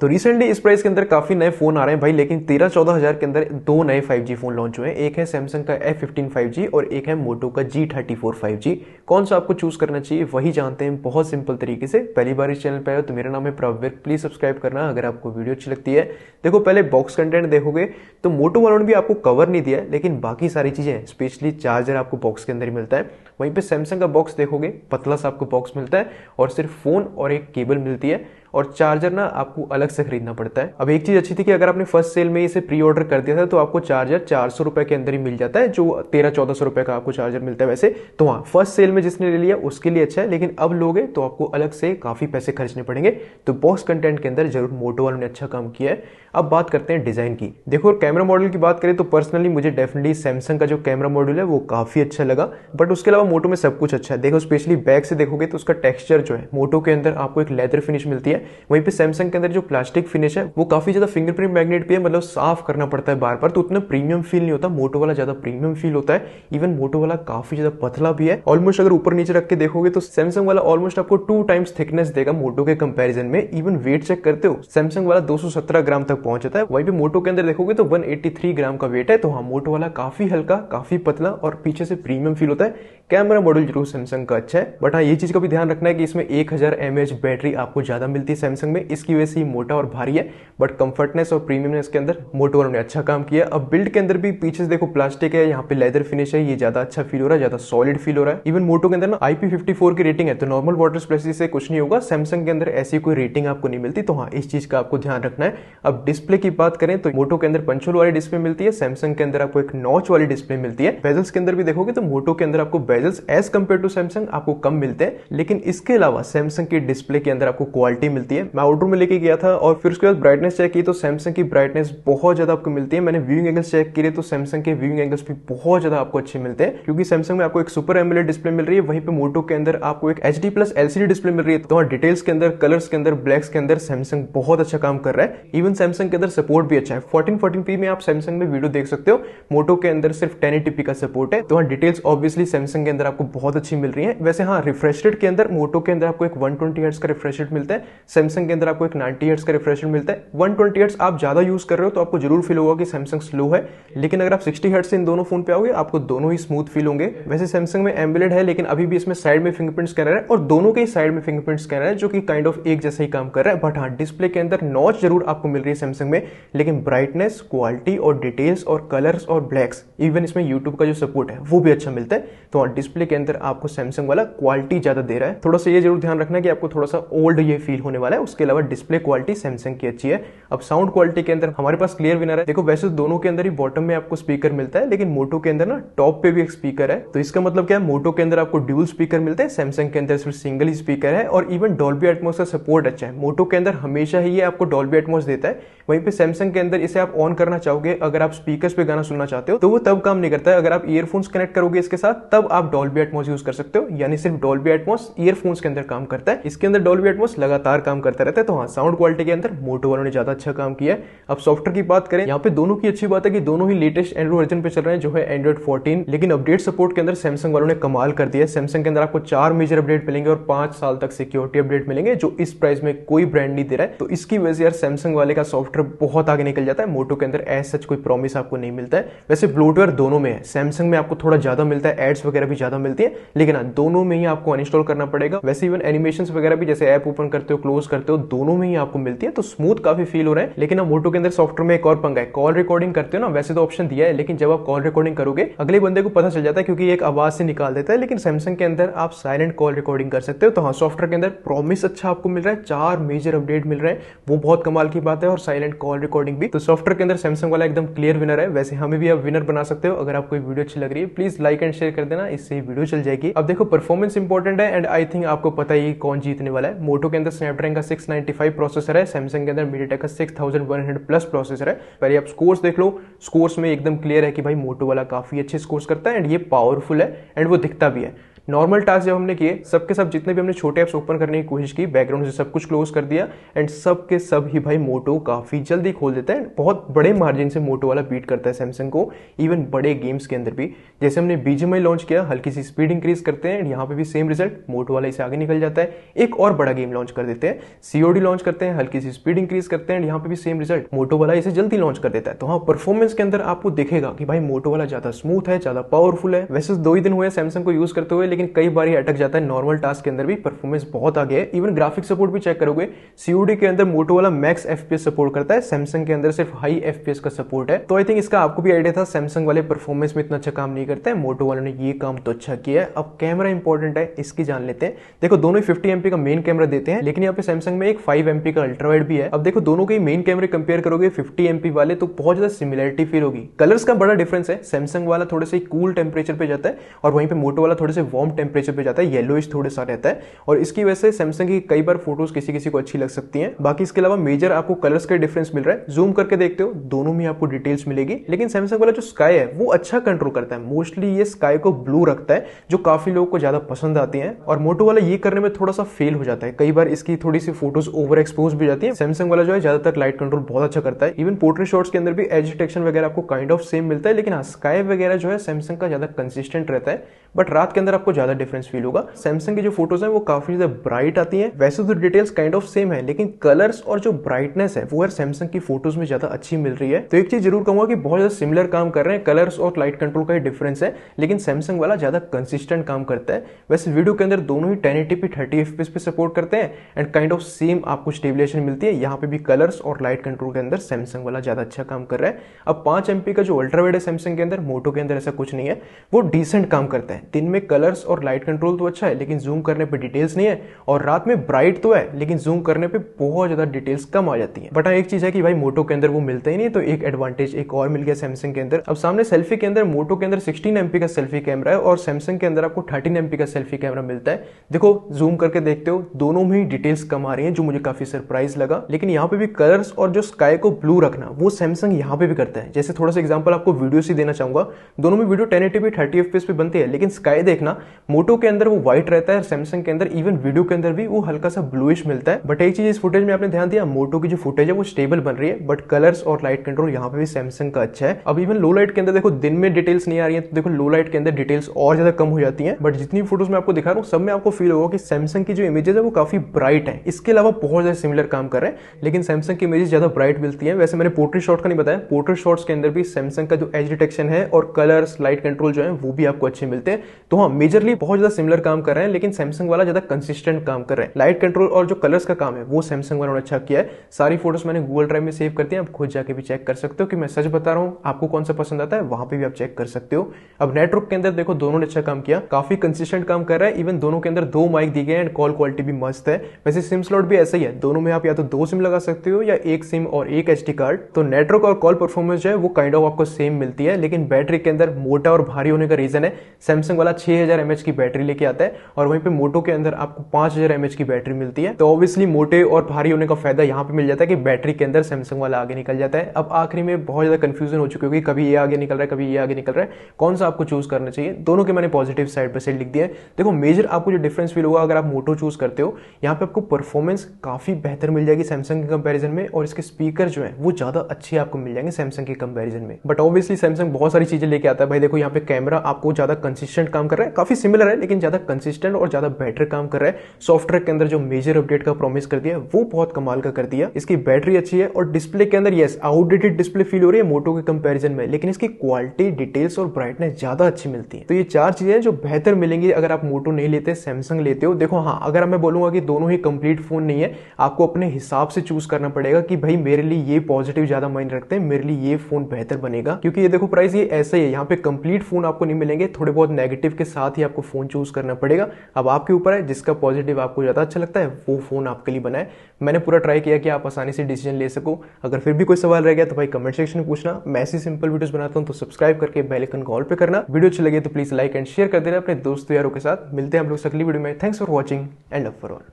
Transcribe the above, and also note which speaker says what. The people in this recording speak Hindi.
Speaker 1: तो रिसेंटली इस प्राइस के अंदर काफी नए फोन आ रहे हैं भाई लेकिन तेरह चौदह हजार के अंदर दो नए 5G फोन लॉन्च हुए हैं एक है सैमसंग का F15 5G और एक है मोटो का G34 5G कौन सा आपको चूज करना चाहिए वही जानते हैं बहुत सिंपल तरीके से पहली बार इस चैनल पर आए तो मेरा नाम है प्रवीर प्लीज सब्सक्राइब करना अगर आपको वीडियो अच्छी लगती है देखो पहले बॉक्स कंटेंट देखोगे तो मोटो वालों ने भी आपको कवर नहीं दिया लेकिन बाकी सारी चीजें स्पेशली चार्जर आपको बॉक्स के अंदर ही मिलता है वहीं पर सैमसंग का बॉक्स देखोगे पतला सा आपको बॉक्स मिलता है और सिर्फ फोन और एक केबल मिलती है और चार्जर ना आपको अलग से खरीदना पड़ता है अब एक चीज अच्छी थी कि अगर आपने फर्स्ट सेल में इसे प्री ऑर्डर कर दिया था तो आपको चार्जर चार सौ रुपए के अंदर ही मिल जाता है जो तेरह चौदह सौ रुपए का आपको चार्जर मिलता है वैसे तो हाँ फर्स्ट सेल में जिसने ले लिया उसके लिए अच्छा है लेकिन अब लोगे तो आपको अलग से काफी पैसे खर्चने पड़ेंगे तो बॉस कंटेंट के अंदर जरूर मोटो वालों ने अच्छा काम किया है अब बात करते हैं डिजाइन की देखो कैमरा मॉडल की बात करें तो पर्सनली मुझे डेफिनेटली सैमसंग का जो कैमरा मॉडल है वो काफी अच्छा लगा बट उसके अलावा मोटो में सब कुछ अच्छा है देखो स्पेशली बैक से देखोगे तो उसका टेक्स्चर जो है मोटो के अंदर आपको एक लेदर फिनिश मिलती है वहीं पे सैमसंग के अंदर जो प्लास्टिक फिनिश है वो काफी ज्यादा फिंगरप्रिंट मैग्नेट भी है मतलब साफ करना पड़ता है बार बार तो उतना प्रीमियम फील नहीं होता मोटो वाला ज्यादा प्रीमियम फील होता है इवन मोटो वाला काफी ज्यादा पतला भी है ऑलमोस्ट अगर ऊपर नीचे रख के देखोगे तो सैमसंग वाला ऑलमोस्ट आपको टू टाइम्स थिकनेस देगा मोटो के कंपेरिजन में इवन वेट चेक करते हो सैमसंग वाला दो ग्राम तक पहुंचता है वहीं पे मोटो के अंदर देखोगे तो वन ग्राम का वेट है तो हाँ मोटो वाला काफी हल्का काफी पतला और पीछे से प्रीमियम फील होता है कैमरा मॉड्यूल जरूर सैमसंग का अच्छा है बट हाँ ये चीज़ का भी ध्यान रखना है कि इसमें एक हज़ार बैटरी आपको ज़्यादा मिलती है सैमसंग में इसकी वजह से ही मोटा और भारी है बट कंफर्टनेस और प्रीमियमनेस के अंदर मोटोवर ने अच्छा काम किया अब बिल्ड के अंदर भी पीछे से देखो प्लास्टिक है यहाँ पे लेदर फिनिश है ये ज़्यादा अच्छा फील हो रहा है ज़्यादा सॉलिड फील हो रहा है इवन मोटो के अंदर ना आई की रेटिंग है तो नॉर्मल वाटर स्प्लेसी से कुछ नहीं होगा सैमसंग के अंदर ऐसी कोई रेटिंग आपको नहीं मिलती तो हाँ इस चीज़ का आपको ध्यान रखना है अब डिस्प्ले की बात करें तो मोटो के अंदर पंचोल वाली डिस्प्ले मिलती है सैमसंग के अंदर आपको एक नॉच वाली डिस्प्ले मिलती है पेजल्स के अंदर भी देखोगे तो मोटो के अंदर आपको prices as compared to Samsung आपको कम मिलते हैं लेकिन इसके अलावा सैमसंग की डिस्प्ले के अंदर आपको क्वालिटी मिलती है मैं ऑर्डर में लेके गया था और फिर उसके बाद ब्राइटनेस चेक की तो सैमसंग की ब्राइटनेस बहुत ज्यादा आपको मिलती है मैंने व्यूइंग एंगल्स चेक किए तो सैमसंग के व्यूइंग एंगल्स भी बहुत ज्यादा आपको अच्छे मिलते हैं क्योंकि सैमसंग में आपको एक सुपर एमुलेट डिस्प्ले मिल रही है वहीं पर मोटो के अंदर आपको एक एच प्लस एलसीडी डिस्प्ले मिल रही है तो डिटेल्स हाँ, के अंदर कलर्स के अंदर ब्लैक्स के अंदर सैमसंग बहुत अच्छा काम कर रहा है इवन सैमसंग के अंदर सपोर्ट भी अच्छा है फोर्टीन फोर्टीन पी में आप सैमसंग में वीडियो देख सकते हो मोटो के अंदर सिर्फ टेन का सपोर्ट है तो डिटेल्स ऑब्वियसली सैमसंग के अंदर आपको बहुत अच्छी मिल रही है वैसे हाँ रिफ्रेश रेट के अंदर मोटो के अंदर आपको एक 120 ट्वेंटी का रिफ्रेश रेट मिलता है सैमसंग के अंदर आपको एक 90 हर्ट्स का रिफ्रेश रेट मिलता है 120 ट्वेंटी आप ज़्यादा यूज़ कर रहे हो तो आपको जरूर फील होगा कि सैमसंग स्लो है लेकिन अगर आप सिक्सटी हर्ट्स से इन दोनों फोन पे आओगे आपको दोनों ही स्मूथ फील होंगे वैसे सैमसंग में एम्बलेड है लेकिन अभी भी इसमें साइड में फिंगरप्रिंट स्कैनर है और दोनों के ही साइड में फिंगरप्रिंट स्कैनर है जो कि काइंड ऑफ एक जैसा ही काम कर रहा है बट हाँ डिस्प्ले के अंदर नॉच जरूर आपको मिल रही है सैमसंग में लेकिन ब्राइटनेस क्वालिटी और डिटेल्स और कलर्स और ब्लैक्स इवन इसमें यूट्यूब का जो सपोर्ट है वो भी अच्छा मिलता है तो हाँ, डिस्प्ले के अंदर आपको सैमसंग वाला क्वालिटी ज्यादा दे रहा है थोड़ा सा ये जरूर ध्यान रखना कि आपको थोड़ा सा ओल्ड ये फील होने वाला है उसके अलावा डिस्प्ले क्वालिटी सैमसंग की अच्छी है अब साउंड क्वालिटी के अंदर हमारे पास क्लियर विनर है देखो वैसे तो दोनों के अंदर ही बॉटम में आपको स्पीकर मिलता है लेकिन मोटो के अंदर ना टॉप पे भी एक स्पीकर है तो इसका मतलब क्या है मोटो के अंदर आपको ड्यूल स्पीकर मिलते हैं सैमसंग के अंदर सिर्फ सिंगल ही स्पीकर है और इवन डॉल्बी एटमोस का सपोर्ट अच्छा है मोटो के अंदर हमेशा ही ये आपको डॉल्बी एटमोस देता है वहीं पे सैमसंग के अंदर इसे आप ऑन करना चाहोगे अगर आप स्पीकर पे गाना सुनना चाहते हो तो वो तब काम नहीं करता है अगर आप ईयरफोन्स कनेक्ट करोगे इसके साथ तब आप आप डॉल्बी एटमोस यूज कर सकते हो यानी सिर्फ डॉल्बी एटमोस ईयरफोन्स के अंदर काम करता है इसके अंदर डॉल्बी एटमोस लगातार काम करता रहता है तो हाँ साउंड क्वालिटी के अंदर मोटो वालों ने ज्यादा अच्छा काम किया है अब सॉफ्टवेयर की बात करें यहाँ पे दोनों की अच्छी बात है कि दोनों ही लेटेस्ट एंड्रॉइड वर्जन पे चल रहे हैं जो है एंड्रॉइड फोर्टीन लेकिन अपडेट सपोर्ट के अंदर सैमसंग वालों ने कमाल कर दिया है सैमसंग के अंदर आपको चार मेजर अपडेट मिलेंगे और पांच साल तक सिक्योरिटी अपडेट मिलेंगे जो इस प्राइस में कोई ब्रांड नहीं दे रहा है तो इसकी वजह से यार सैमसंग वाले का सॉफ्टवेयर बहुत आगे निकल जाता है मोटो के अंदर एज सच कोई प्रॉमिस आपको नहीं मिलता है वैसे ब्लूटवेयर दोनों में है सैमसंग में आपको थोड़ा ज्यादा मिलता है एड्स वगैरह भी ज्यादा मिलती है लेकिन हाँ दोनों में ही आपको अनइंस्टॉल करना पड़ेगा वैसे इवन एनिमेशन वगैरह भी जैसे ऐप ओपन करते हो क्लोज करते हो दोनों में ही आपको मिलती है तो स्मूथ काफी फील हो रहा है लेकिन हम हाँ, मोटो के अंदर सॉफ्टवेयर में एक और पंगा है कॉल रिकॉर्डिंग करते हो ना वैसे तो ऑप्शन दिया है लेकिन जब आप कॉल रिकॉर्डिंग करोगे अगले बंदे को पता चल जाता है क्योंकि एक आवाज से निकाल देता है लेकिन सैमसंग के अंदर आप साइलेंट कॉल रिकॉर्डिंग कर सकते हो तो हाँ सॉफ्टवेयर के अंदर प्रॉमिस अच्छा आपको मिल रहा है चार मेजर अपडेट मिल रहे हैं वो बहुत कमाल की बात है और साइलेंट कॉल रिकॉर्डिंग भी तो सॉफ्टवेयर के अंदर सैमसंग वाला एकदम क्लियर विनर है वैसे हमें भी आप विनर बना सकते हो अगर आपको वीडियो अच्छी लग रही है प्लीज लाइक एंड शेयर कर देना इस इससे वीडियो चल जाएगी अब देखो परफॉर्मेंस इंपॉर्टेंट है एंड आई थिंक आपको पता ही कौन जीतने वाला है मोटो के अंदर स्नैपड्रैगन का 695 प्रोसेसर है सैमसंग के अंदर मीडिया का 6100 प्लस प्रोसेसर है पहले आप स्कोर्स देख लो स्कोर्स में एकदम क्लियर है कि भाई मोटो वाला काफी अच्छे स्कोर्स करता है एंड ये पावरफुल है एंड वो दिखता भी है नॉर्मल टास्क जब हमने किए सबके सब जितने भी हमने छोटे ऐप्स ओपन करने की कोशिश की बैकग्राउंड से सब कुछ क्लोज कर दिया एंड सब के सब ही भाई मोटो काफ़ी जल्दी खोल देता है बहुत बड़े मार्जिन से मोटो वाला बीट करता है सैमसंग को इवन बड़े गेम्स के अंदर भी जैसे हमने बीजेमआई लॉन्च किया हल्की सी स्पीड इंक्रीज करते हैं एंड यहाँ पे भी सेम रिजल्ट मोटो वाला इसे आगे निकल जाता है एक और बड़ा गेम लॉन्च कर देते हैं सीओडी लॉन्च करते हैं हल्की सी स्पीड इंक्रीज करते हैं एंड यहाँ पे भी सेम रिजल्ट मोटो वाला इसे जल्दी लॉन्च कर देता है तो हाँ परफॉर्मेंस के अंदर आपको दिखेगा कि भाई मोटो वाला ज़्यादा स्मूथ है ज़्यादा पावरफुल है वैसे तो दो ही दिन हुए सैमसंग को यूज़ करते हुए लेकिन कई बार ये अटक जाता है नॉर्मल टास्क के अंदर भी परफॉर्मेंस बहुत आगे है इवन ग्राफिक सपोर्ट भी चेक करोगे सीयूडी के अंदर मोटो वाला मैक्स एफ सपोर्ट करता है सैमसंग के अंदर सिर्फ हाई एफ का सपोर्ट है तो आई थिंक इसका आपको भी आइडिया था सैमसंग वाले परफॉर्मेंस में इतना अच्छा काम नहीं करता है मोटो वालों ने ये काम तो अच्छा किया है अब कैमरा इंपॉर्टेंट है इसकी जान लेते हैं देखो दोनों ही फिफ्टी एमपी का मेन कैमरा देते हैं लेकिन यहाँ पे सैमसंग में एक फाइव एमपी का अल्ट्रावाइड भी है अब देखो दोनों के मेन कैमरे कंपेयर करोगे फिफ्टी एमपी वाले तो बहुत ज्यादा सिमिलरिटी फील होगी कलर्स का बड़ा डिफरेंस है सैमसंग वाला थोड़े से कूल टेम्परेचर पे जाता है और वहीं पे मोटो वाला थोड़े से वार्म वार्म टेम्परेचर पे जाता है येलोइश थोड़ा सा रहता है और इसकी वजह से सैमसंग की कई बार फोटोज किसी किसी को अच्छी लग सकती है बाकी इसके अलावा मेजर आपको कलर्स का डिफरेंस मिल रहा है जूम करके देखते हो दोनों में आपको डिटेल्स मिलेगी लेकिन सैमसंग वाला जो स्काई है वो अच्छा कंट्रोल करता है मोस्टली ये स्काई को ब्लू रखता है जो काफी लोगों को ज्यादा पसंद आती है और मोटो वाला ये करने में थोड़ा सा फेल हो जाता है कई बार इसकी थोड़ी सी फोटोज ओवर एक्सपोज भी जाती है सैमसंग वाला जो है ज्यादातर लाइट कंट्रोल बहुत अच्छा करता है इवन पोर्ट्रेट शॉट्स के अंदर भी एज डिटेक्शन वगैरह आपको काइंड ऑफ सेम मिलता है लेकिन स्काई हाँ, वगैरह जो है सैमसंग का ज्यादा कंसिस्टेंट रहता है बट रात के अंदर आपको ज़्यादा डिफरेंस फील होगा सैमसंग के जो फोटोज हैं वो काफ़ी ज़्यादा ब्राइट आती हैं वैसे तो डिटेल्स काइंड ऑफ सेम है लेकिन कलर्स और जो ब्राइटनेस है वो हर सैमसंग की फोटोज में ज़्यादा अच्छी मिल रही है तो एक चीज़ जरूर कहूंगा कि बहुत ज़्यादा सिमिलर काम कर रहे हैं कलर्स और लाइट कंट्रोल का ही डिफरेंस है लेकिन सैमसंग वाला ज़्यादा कंसिस्टेंट काम करता है वैसे वीडियो के अंदर दोनों ही ten eighty P thirty F पे सपोर्ट करते हैं एंड काइंड ऑफ सेम आपको स्टेबिलेशन मिलती है यहाँ पे भी कलर्स और लाइट कंट्रोल के अंदर सैमसंग वाला ज़्यादा अच्छा काम कर रहा है अब पांच एमपी का जो अल्ट्रावेड है सैमसंग के अंदर मोटो के अंदर ऐसा कुछ नहीं है वो डिसेंट काम करता है दिन में कलर्स और लाइट कंट्रोल तो अच्छा है लेकिन जूम करने पे डिटेल्स नहीं है और रात में ब्राइट तो है लेकिन जूम करने पे बहुत ज़्यादा डिटेल्स कम आ जाती है बट हाँ एक चीज़ है कि भाई मोटो के अंदर वो मिलता ही नहीं तो एक एडवांटेज एक और मिल गया सैमसंग के अंदर अब सामने सेल्फी के अंदर मोटो के अंदर सिक्सटीन एमपी का सेल्फी कैमरा है और सैमसंग के अंदर आपको थर्टीन एमपी का सेल्फी कैमरा मिलता है देखो जूम करके देखते हो दोनों में ही डिटेल्स कम आ रही है जो मुझे काफ़ी सरप्राइज लगा लेकिन यहाँ पे भी कलर्स और जो स्काई को ब्लू रखना वो सैमसंग यहाँ पे भी करता है जैसे थोड़ा सा एग्जाम्पल आपको वीडियो से देना चाहूंगा दोनों में video ten eighty P thirty F पे बनती है लेकिन स्काई देखना मोटो के अंदर वो व्हाइट रहता है सैमसंग के अंदर इवन वीडियो के अंदर भी वो हल्का सा ब्लूइश मिलता है बट एक चीज इस फुटेज में आपने ध्यान दिया मोटो की जो फुटेज है वो स्टेबल बन रही है बट कलर्स और लाइट कंट्रोल यहाँ पे भी सैमसंग का अच्छा है अब इवन लो लाइट के अंदर देखो दिन में डिटेल्स नहीं आ रही है तो देखो लो लाइट के अंदर डिटेल्स और ज्यादा कम हो जाती है बट जितनी फोटोज मैं आपको दिखा रहा हूँ सब में आपको फील होगा कि सैमसंग की जो इमेजेस है वो काफी ब्राइट है इसके अलावा बहुत ज्यादा सिमिलर काम कर रहे हैं लेकिन सैमसंग की इमेजेस ज्यादा ब्राइट मिलती है वैसे मैंने पोर्ट्री शॉट का नहीं बताया पोर्ट्रेट शॉट के अंदर भी सैमसंग का जो एज डिटेक्शन है और कलर्स लाइट कंट्रोल जो है वो भी आपको अच्छे मिलते हैं तो हाँ मेजर सिमिलरली बहुत ज्यादा सिमिलर काम कर रहे हैं लेकिन सैमसंग वाला ज्यादा कंसिस्टेंट काम कर रहे हैं लाइट कंट्रोल और जो कलर्स का काम है वो सैमसंग वालों ने अच्छा किया है सारी फोटोज मैंने गूगल ड्राइव में सेव कर दी आप खुद जाके भी चेक कर सकते हो कि मैं सच बता रहा हूँ आपको कौन सा पसंद आता है वहां पर भी आप चेक कर सकते हो अब नेटवर्क के अंदर देखो दोनों ने अच्छा काम किया काफी कंसिस्टेंट काम कर रहा है इवन दोनों के अंदर दो माइक दी गए एंड कॉल क्वालिटी भी मस्त है वैसे सिम स्लॉट भी ऐसा ही है दोनों में आप या तो दो सिम लगा सकते हो या एक सिम और एक एच कार्ड तो नेटवर्क और कॉल परफॉर्मेंस जो है वो काइंड kind ऑफ of आपको सेम मिलती है लेकिन बैटरी के अंदर मोटा और भारी होने का रीजन है सैमसंग वाला छह हजार एमएच की बैटरी लेके आता है और वहीं पे मोटो के अंदर आपको पांच हजार एमएच की बैटरी मिलती है तो ऑब्वियसली मोटे और भारी होने का फायदा यहाँ पे मिल जाता है कि बैटरी के अंदर सैमसंग वाला आगे निकल जाता है अब आखिरी में बहुत ज्यादा कंफ्यूजन हो चुकी होगी कभी ये आगे निकल रहा है कभी ये आगे निकल रहा है कौन सा आपको चूज करना चाहिए दोनों के मैंने पॉजिटिव साइड पर सेट लिख दिया है देखो मेजर आपको जो डिफरेंस फील होगा अगर आप मोटो चूज करते हो यहाँ पे आपको परफॉर्मेंस काफी बेहतर मिल जाएगी सैमसंग के कंपेरिजन में और इसके स्पीकर जो है वो ज्यादा अच्छे आपको मिल जाएंगे सैमसंग के कंपेरिजन में बट ऑब्वियसली सैमसंग बहुत सारी चीजें लेके आता है भाई देखो यहाँ पे कैमरा आपको ज्यादा कंसिस्टेंट काम कर रहा है काफी काफ़ी सिमिलर है लेकिन ज़्यादा कंसिस्टेंट और ज़्यादा बेटर काम कर रहा है सॉफ्टवेयर के अंदर जो मेजर अपडेट का प्रॉमिस कर दिया वो बहुत कमाल का कर दिया इसकी बैटरी अच्छी है और डिस्प्ले के अंदर येस आउटडेटेड डिस्प्ले फील हो रही है मोटो के कंपेरिजन में लेकिन इसकी क्वालिटी डिटेल्स और ब्राइटनेस ज़्यादा अच्छी मिलती है तो ये चार चीज़ें जो बेहतर मिलेंगी अगर आप मोटो नहीं लेते सैमसंग लेते हो देखो हाँ अगर मैं बोलूंगा कि दोनों ही कंप्लीट फ़ोन नहीं है आपको अपने हिसाब से चूज़ करना पड़ेगा कि भाई मेरे लिए ये पॉजिटिव ज़्यादा माइंड रखते हैं मेरे लिए ये फ़ोन बेहतर बनेगा क्योंकि ये देखो प्राइस ये ऐसा ही है यहाँ पे कंप्लीट फ़ोन आपको नहीं मिलेंगे थोड़े बहुत नेगेटिव के साथ ही आपको फ़ोन चूज़ करना पड़ेगा अब आपके ऊपर है जिसका पॉजिटिव आपको ज़्यादा अच्छा लगता है वो फ़ोन आपके लिए बनाए मैंने पूरा ट्राई किया कि आप आसानी से डिसीजन ले सको अगर फिर भी कोई सवाल रह गया तो भाई कमेंट सेक्शन में पूछना मैं ऐसी सिंपल वीडियो बनाता हूँ तो सब्सक्राइब करके बेलकन कॉल पर करना वीडियो अच्छी लगे तो प्लीज़ लाइक एंड शेयर कर देना अपने दोस्तों यारों के साथ मिलते हैं हम लोग अगली वीडियो में thanks for watching and love for all